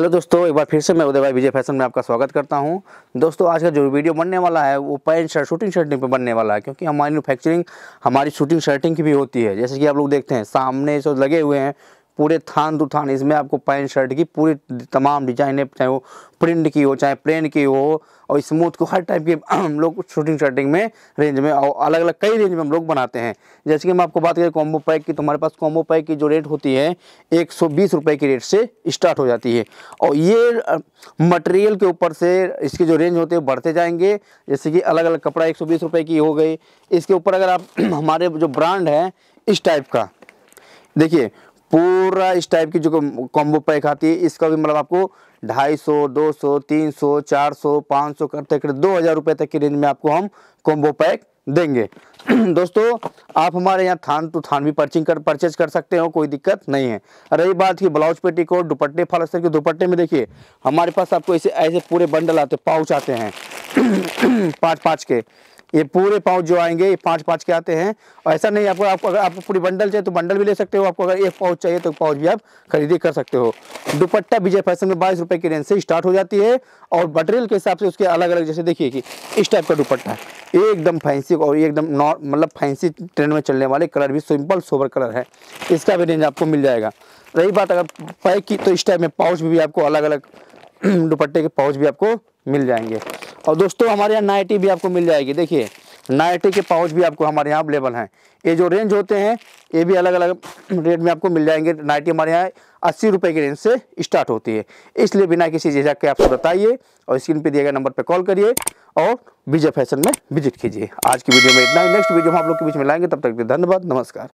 hello दोस्तों एक बार फिर से मैं उदय भाई विजय फैशन में आपका स्वागत करता हूं दोस्तों आज का जो वीडियो बनने वाला है वो पैंट शर्ट शूटिंग शर्टिंग पे बनने वाला है क्योंकि हमारी मैनुफैक्चरिंग हमारी शूटिंग शर्टिंग की भी होती है जैसे कि आप लोग देखते हैं सामने जो लगे हुए हैं पूरे थान दू थान इसमें आपको पैंट शर्ट की पूरी तमाम डिजाइने चाहे वो प्रिंट की हो चाहे प्लेन की हो और स्मूथ को हर टाइप की हम लोग शूटिंग शर्टिंग में रेंज में और अलग अलग कई रेंज में हम लोग बनाते हैं जैसे कि हम आपको बात करें कॉम्बो पैक की तो हमारे पास कॉम्बो पैक की जो रेट होती है एक सौ की रेट से स्टार्ट हो जाती है और ये मटेरियल के ऊपर से इसके जो रेंज होते हैं बढ़ते जाएंगे जैसे कि अलग अलग कपड़ा एक सौ की हो गई इसके ऊपर अगर आप हमारे जो ब्रांड है इस टाइप का देखिए पूरा इस टाइप की जो कॉम्बो पैक आती है इसका भी मतलब आपको ढाई सौ दो सौ तीन सौ चार सौ पाँच सौ करते करते दो हज़ार रुपये तक की रेंज में आपको हम कॉम्बो पैक देंगे दोस्तों आप हमारे यहाँ थान टू थान भी परचिंग कर परचेज कर सकते हो कोई दिक्कत नहीं है रही बात की ब्लाउज पेटी को दुपट्टे फालस्तर के दुपट्टे में देखिए हमारे पास आपको ऐसे ऐसे पूरे बंडल आते पाउच आते हैं पाँच पाँच के ये पूरे पाउच जो आएंगे ये पाँच पाँच के आते हैं और ऐसा नहीं आपको आपको अगर आपको पूरी बंडल चाहिए तो बंडल भी ले सकते हो आपको अगर एक पाउच चाहिए तो पाउच भी आप खरीदी कर सकते हो दुपट्टा विजय फैशन में बाईस रुपये की रेंज से स्टार्ट हो जाती है और मटेरियल के हिसाब से उसके अलग अलग जैसे देखिए कि इस टाइप का दुपट्टा है एकदम फैंसी और एकदम मतलब फैंसी ट्रेंड में चलने वाले कलर भी सिंपल सोबर कलर है इसका भी रेंज आपको मिल जाएगा रही बात अगर पैक की तो इस टाइप में पाउच भी आपको अलग अलग दुपट्टे के पाउच भी आपको मिल जाएंगे और दोस्तों हमारे यहाँ नाइटी भी आपको मिल जाएगी देखिए नाइटी के पाउच भी आपको हमारे यहाँ अवेलेबल हैं ये जो रेंज होते हैं ये भी अलग अलग रेट में आपको मिल जाएंगे नाइटी हमारे यहाँ अस्सी रुपये की रेंज से स्टार्ट होती है इसलिए बिना किसी झिझक के आपसे बताइए और स्क्रीन पर दिए गए नंबर पर कॉल करिए और विजय फैशन में विजिट कीजिए आज की वीडियो में इतना ही नेक्स्ट वीडियो हम आप लोग के बीच में लाएंगे तब तक धन्यवाद नमस्कार